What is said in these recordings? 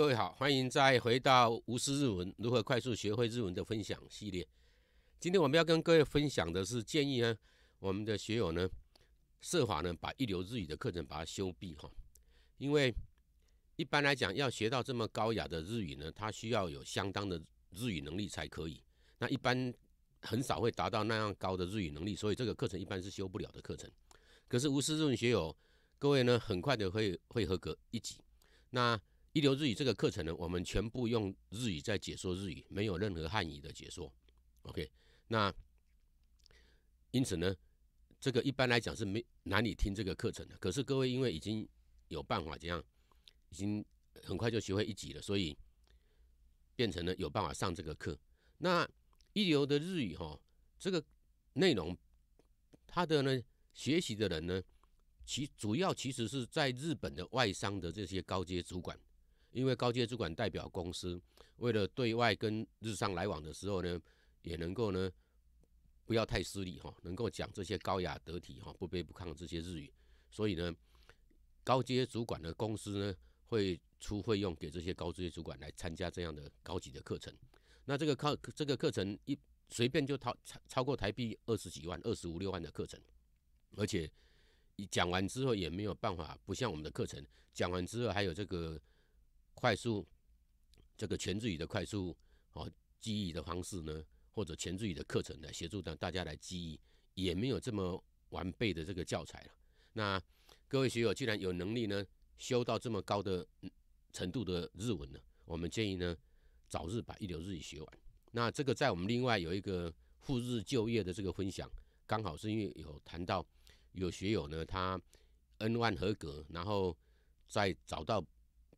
各位好，欢迎再回到《无私日文如何快速学会日文》的分享系列。今天我们要跟各位分享的是建议呢，我们的学友呢，设法呢把一流日语的课程把它修毕哈。因为一般来讲，要学到这么高雅的日语呢，它需要有相当的日语能力才可以。那一般很少会达到那样高的日语能力，所以这个课程一般是修不了的课程。可是无私日文学友，各位呢很快的会会合格一级。那一流日语这个课程呢，我们全部用日语在解说日语，没有任何汉语的解说。OK，那因此呢，这个一般来讲是没难以听这个课程的。可是各位因为已经有办法这样，已经很快就学会一级了，所以变成了有办法上这个课。那一流的日语哈，这个内容它的呢学习的人呢，其主要其实是在日本的外商的这些高阶主管。因为高阶主管代表公司，为了对外跟日上来往的时候呢，也能够呢，不要太失礼哈，能够讲这些高雅得体哈、不卑不亢这些日语，所以呢，高阶主管的公司呢会出费用给这些高阶主管来参加这样的高级的课程。那这个课这个课程一随便就超超超过台币二十几万、二十五六万的课程，而且你讲完之后也没有办法，不像我们的课程讲完之后还有这个。快速这个全自语的快速哦记忆的方式呢，或者全自语的课程呢，协助到大家来记忆，也没有这么完备的这个教材了。那各位学友既然有能力呢，修到这么高的程度的日文呢，我们建议呢，早日把一流日语学完。那这个在我们另外有一个赴日就业的这个分享，刚好是因为有谈到有学友呢，他 n 万合格，然后再找到。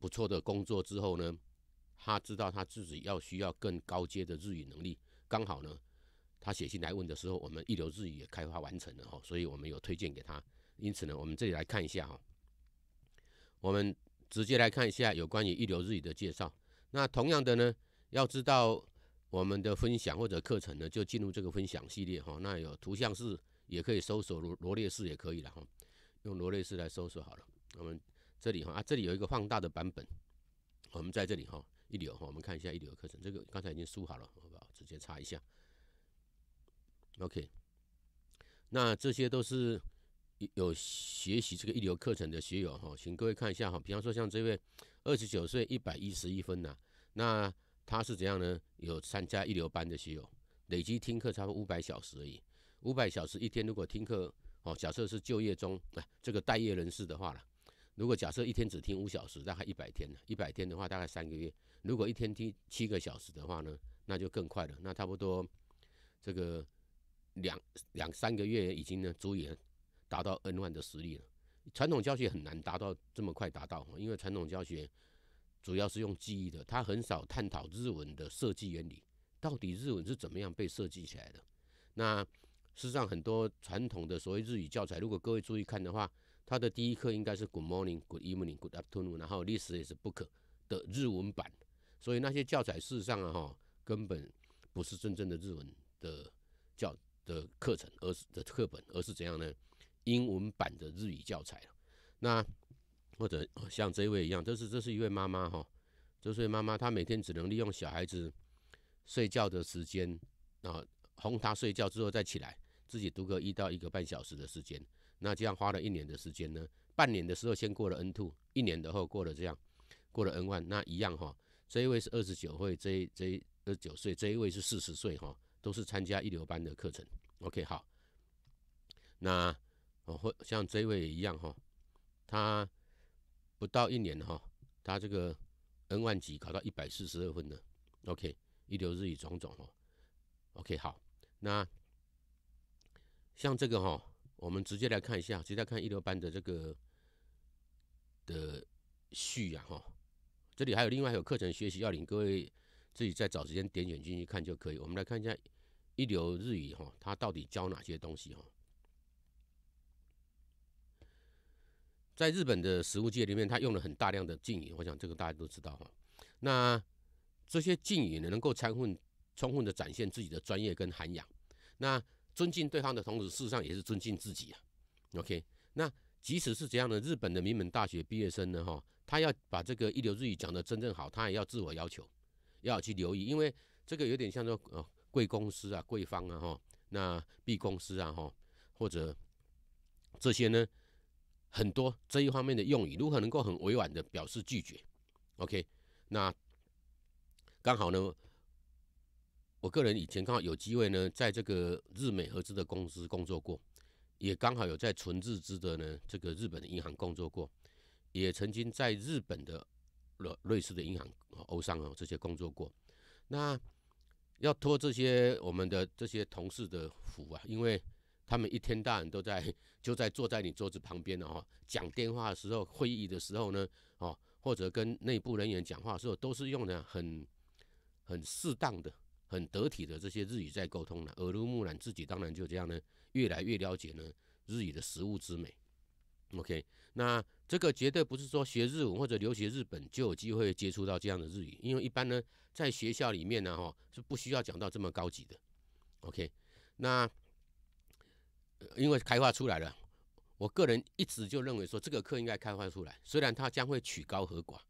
不错的工作之后呢，他知道他自己要需要更高阶的日语能力。刚好呢，他写信来问的时候，我们一流日语也开发完成了哈，所以我们有推荐给他。因此呢，我们这里来看一下哈，我们直接来看一下有关于一流日语的介绍。那同样的呢，要知道我们的分享或者课程呢，就进入这个分享系列哈。那有图像式也可以搜索罗罗列式也可以了哈，用罗列式来搜索好了，我们。这里哈啊，这里有一个放大的版本。我们在这里哈一流哈，我们看一下一流课程。这个刚才已经输好了，好不好？直接插一下。OK，那这些都是有学习这个一流课程的学友哈，请各位看一下哈。比方说像这位二十九岁一百一十一分呐，那他是怎样呢？有参加一流班的学友，累积听课差不多五百小时而已。五百小时一天，如果听课哦，假设是就业中啊这个待业人士的话了。如果假设一天只听五小时，大概一百天呢？一百天的话，大概三个月。如果一天听七个小时的话呢，那就更快了。那差不多这个两两三个月已经呢，足以达到 N 万的实力了。传统教学很难达到这么快达到，因为传统教学主要是用记忆的，他很少探讨日文的设计原理，到底日文是怎么样被设计起来的。那事实上，很多传统的所谓日语教材，如果各位注意看的话，他的第一课应该是 Good morning, Good evening, Good afternoon。然后历史也是 Book 的日文版，所以那些教材事实上啊，哈，根本不是真正的日文的教的课程，而是的课本，而是怎样呢？英文版的日语教材那或者像这位一样，这是这是一位妈妈哈，这位妈妈她每天只能利用小孩子睡觉的时间，啊，哄他睡觉之后再起来，自己读个一到一个半小时的时间。那这样花了一年的时间呢？半年的时候先过了 N two，一年的后过了这样，过了 N one，那一样哈。这一位是二十九岁，这一这二十九岁，这一位是四十岁哈，都是参加一流班的课程。OK 好，那或像这一位一样哈，他不到一年哈，他这个 N one 级考到一百四十二分呢。OK 一流日语种种哦。OK 好，那像这个哈。我们直接来看一下，直接看一流班的这个的序呀哈。这里还有另外有课程学习要领，各位自己再找时间点选进去看就可以。我们来看一下一流日语哈，它到底教哪些东西哈？在日本的食物界里面，它用了很大量的敬语，我想这个大家都知道哈。那这些敬语呢，能够充分充分的展现自己的专业跟涵养。那尊敬对方的同时，事实上也是尊敬自己啊。OK，那即使是这样的日本的名门大学毕业生呢，哈，他要把这个一流日语讲得真正好，他也要自我要求，要去留意，因为这个有点像说，呃，贵公司啊，贵方啊，哈，那 B 公司啊，哈，或者这些呢，很多这一方面的用语，如何能够很委婉的表示拒绝？OK，那刚好呢。我个人以前刚好有机会呢，在这个日美合资的公司工作过，也刚好有在纯日资的呢这个日本的银行工作过，也曾经在日本的瑞瑞士的银行、欧商哦这些工作过。那要托这些我们的这些同事的福啊，因为他们一天到晚都在就在坐在你桌子旁边的哦，讲电话的时候、会议的时候呢，哦，或者跟内部人员讲话的时候，都是用的很很适当的。很得体的这些日语在沟通了，耳濡目染，自己当然就这样呢，越来越了解呢日语的食物之美。OK，那这个绝对不是说学日文或者留学日本就有机会接触到这样的日语，因为一般呢在学校里面呢哈是不需要讲到这么高级的。OK，那因为开发出来了，我个人一直就认为说这个课应该开发出来，虽然它将会取高和寡，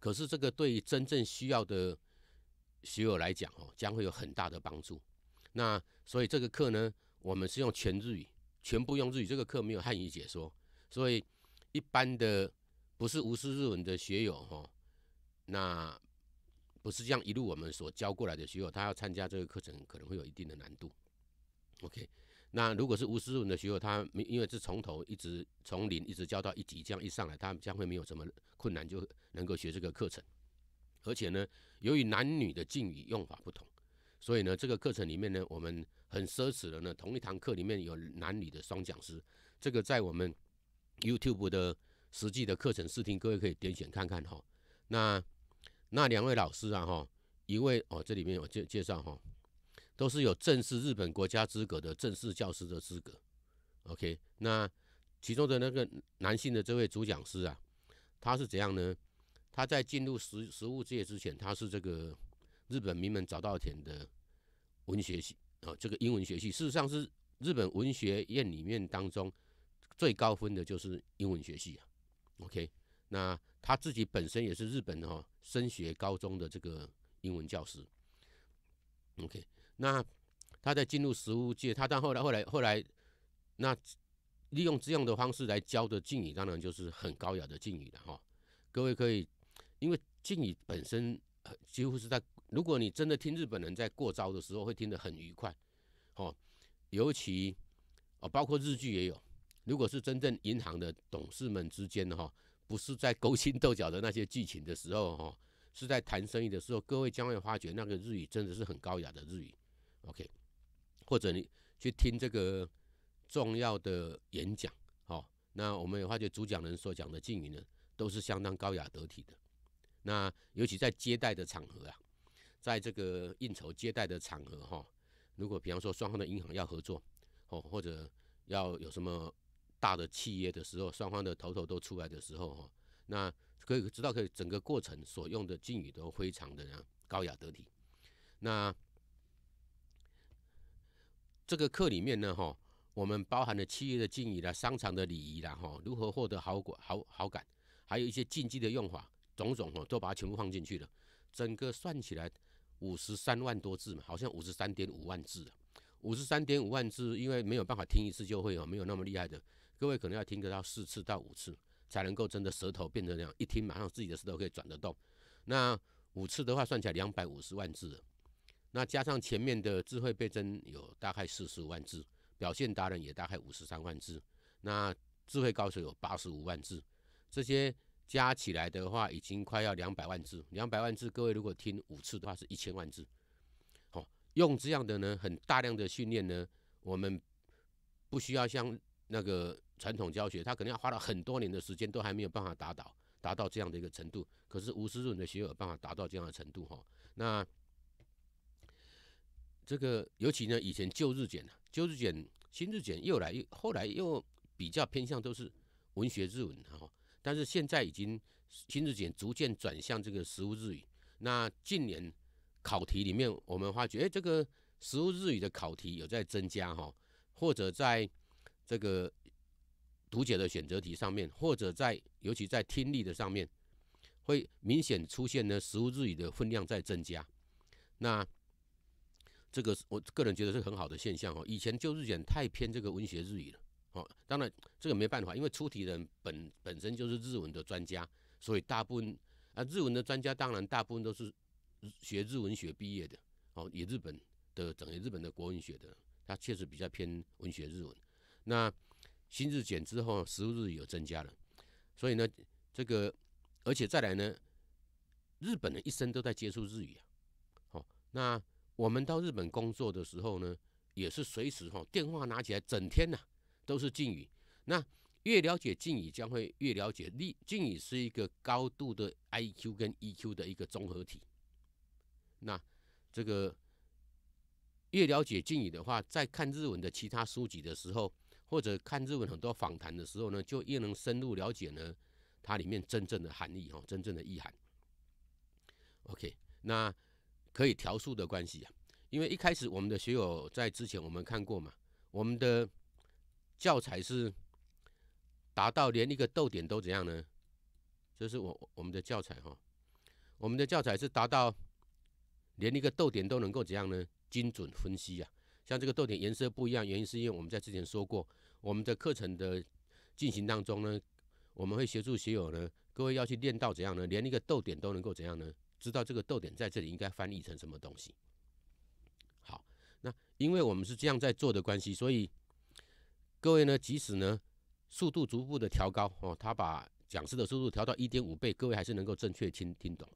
可是这个对于真正需要的。学友来讲哦，将会有很大的帮助。那所以这个课呢，我们是用全日语，全部用日语。这个课没有汉语解说，所以一般的不是无师日文的学友哈，那不是这样一路我们所教过来的学友，他要参加这个课程可能会有一定的难度。OK，那如果是无师日文的学友，他因为是从头一直从零一直教到一级，这样一上来，他将会没有什么困难就能够学这个课程。而且呢，由于男女的敬语用法不同，所以呢，这个课程里面呢，我们很奢侈的呢，同一堂课里面有男女的双讲师。这个在我们 YouTube 的实际的课程试听，各位可以点选看看哈。那那两位老师啊哈，一位哦，这里面有介介绍哈，都是有正式日本国家资格的正式教师的资格。OK，那其中的那个男性的这位主讲师啊，他是怎样呢？他在进入实实物界之前，他是这个日本名门早稻田的文学系啊，这个英文学系，事实上是日本文学院里面当中最高分的就是英文学系啊。OK，那他自己本身也是日本哈升学高中的这个英文教师。OK，那他在进入实物界，他但后来后来后来，那利用这样的方式来教的敬语，当然就是很高雅的敬语了哈。各位可以。因为敬语本身几乎是在，如果你真的听日本人在过招的时候，会听得很愉快，哦，尤其哦，包括日剧也有。如果是真正银行的董事们之间，的哈，不是在勾心斗角的那些剧情的时候，哈，是在谈生意的时候，各位将会发觉那个日语真的是很高雅的日语。OK，或者你去听这个重要的演讲，哦，那我们也发觉主讲人所讲的敬语呢，都是相当高雅得体的。那尤其在接待的场合啊，在这个应酬接待的场合哈，如果比方说双方的银行要合作哦，或者要有什么大的契约的时候，双方的头头都出来的时候哈，那可以知道可以整个过程所用的敬语都非常的高雅得体。那这个课里面呢哈，我们包含了企业的敬语啦、商场的礼仪啦哈，如何获得好果好好感，还有一些禁忌的用法。种种哦，都把它全部放进去了。整个算起来五十三万多字嘛，好像五十三点五万字。五十三点五万字，因为没有办法听一次就会有没有那么厉害的，各位可能要听得到四次到五次，才能够真的舌头变成那样，一听马上自己的舌头可以转得动。那五次的话算起来两百五十万字，那加上前面的智慧倍增有大概四十五万字，表现达人也大概五十三万字，那智慧高手有八十五万字，这些。加起来的话，已经快要两百万字。两百万字，各位如果听五次的话，是一千万字。好，用这样的呢，很大量的训练呢，我们不需要像那个传统教学，他可能要花了很多年的时间，都还没有办法达到达到这样的一个程度。可是吴思润的学有办法达到这样的程度，哈。那这个尤其呢，以前旧日检啊，旧日检，新日检又来又后来又比较偏向都是文学日文，哈。但是现在已经新日检逐渐转向这个实物日语。那近年考题里面，我们发觉这个实物日语的考题有在增加哈，或者在这个读解的选择题上面，或者在尤其在听力的上面，会明显出现呢实物日语的分量在增加。那这个我个人觉得是很好的现象哦。以前旧日检太偏这个文学日语了。哦，当然这个没办法，因为出题人本本身就是日文的专家，所以大部分啊日文的专家，当然大部分都是学日文学毕业的，哦，以日本的整日本的国文学的，他确实比较偏文学日文。那新日检之后，实物日有增加了，所以呢，这个而且再来呢，日本人一生都在接触日语啊，哦，那我们到日本工作的时候呢，也是随时哈电话拿起来，整天呐。都是敬语，那越了解敬语，将会越了解。立敬语是一个高度的 I Q 跟 E Q 的一个综合体。那这个越了解敬语的话，在看日文的其他书籍的时候，或者看日文很多访谈的时候呢，就越能深入了解呢它里面真正的含义哈，真正的意涵。OK，那可以调数的关系，啊，因为一开始我们的学友在之前我们看过嘛，我们的。教材是达到连一个逗点都怎样呢？这是我我们的教材哈，我们的教材是达到连一个逗点都能够怎样呢？精准分析啊，像这个逗点颜色不一样，原因是因为我们在之前说过，我们的课程的进行当中呢，我们会协助学友呢，各位要去练到怎样呢？连一个逗点都能够怎样呢？知道这个逗点在这里应该翻译成什么东西？好，那因为我们是这样在做的关系，所以。各位呢，即使呢速度逐步的调高哦，他把讲师的速度调到一点五倍，各位还是能够正确听听懂。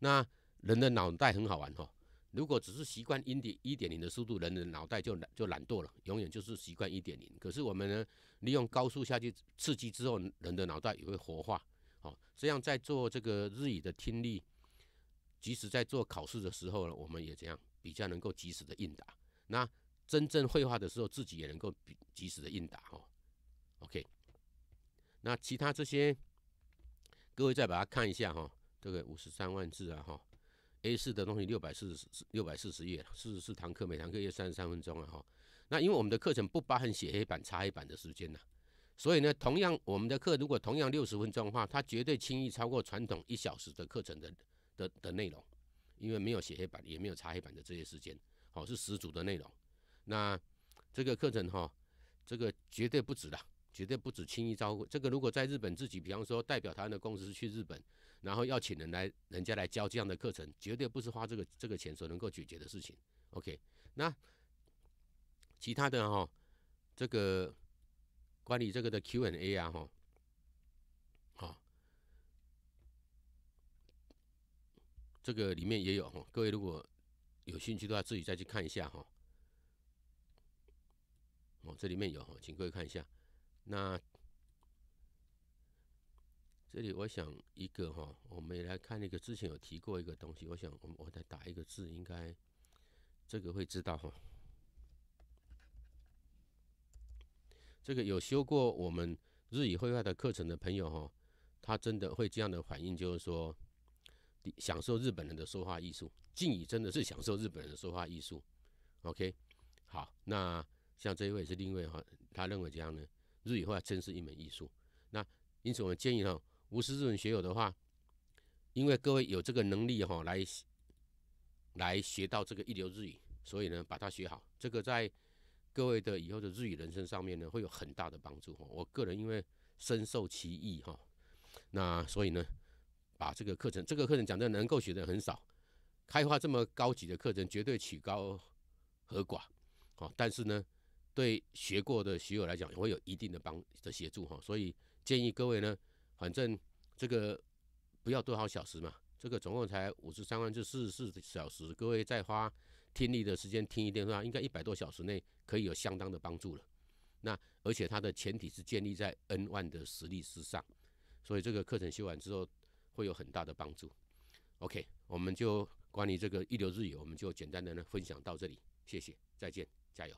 那人的脑袋很好玩哈，如果只是习惯一点一点零的速度，人的脑袋就就懒惰了，永远就是习惯一点零。可是我们呢，利用高速下去刺激之后，人的脑袋也会活化哦。这样在做这个日语的听力，即使在做考试的时候呢，我们也这样比较能够及时的应答。那。真正绘画的时候，自己也能够及时的应答哈。OK，那其他这些，各位再把它看一下哈。这个五十三万字啊哈，A 四的东西六百四十六百四十页，四十四堂课，每堂课约三十三分钟啊哈。那因为我们的课程不包含写黑板、擦黑板的时间啊，所以呢，同样我们的课如果同样六十分钟的话，它绝对轻易超过传统一小时的课程的的的内容，因为没有写黑板也没有擦黑板的这些时间，好是十足的内容。那这个课程哈，这个绝对不止的，绝对不止轻易招。这个如果在日本自己，比方说代表台湾的公司去日本，然后要请人来，人家来教这样的课程，绝对不是花这个这个钱所能够解决的事情。OK，那其他的哈，这个关于这个的 Q A 啊，哈，好，这个里面也有哈，各位如果有兴趣的话，自己再去看一下哈。哦，这里面有哈，请各位看一下。那这里我想一个哈，我们也来看那个之前有提过一个东西。我想，我我再打一个字，应该这个会知道哈。这个有修过我们日语绘画的课程的朋友哈，他真的会这样的反应，就是说享受日本人的说话艺术。敬语真的是享受日本人的说话艺术。OK，好，那。像这一位是另外哈，他认为怎样呢？日语话真是一门艺术。那因此我们建议哈，无师日文学友的话，因为各位有这个能力哈，来来学到这个一流日语，所以呢，把它学好，这个在各位的以后的日语人生上面呢，会有很大的帮助哈。我个人因为深受其益哈，那所以呢，把这个课程，这个课程讲的能够学的很少，开发这么高级的课程绝对曲高和寡啊，但是呢。对学过的学友来讲，也会有一定的帮的协助哈，所以建议各位呢，反正这个不要多少小时嘛，这个总共才五十三万至四十四小时，各位再花听力的时间听一遍的话，应该一百多小时内可以有相当的帮助了。那而且它的前提是建立在 n 万的实力之上，所以这个课程修完之后会有很大的帮助。OK，我们就关于这个一流日语，我们就简单的呢分享到这里，谢谢，再见，加油。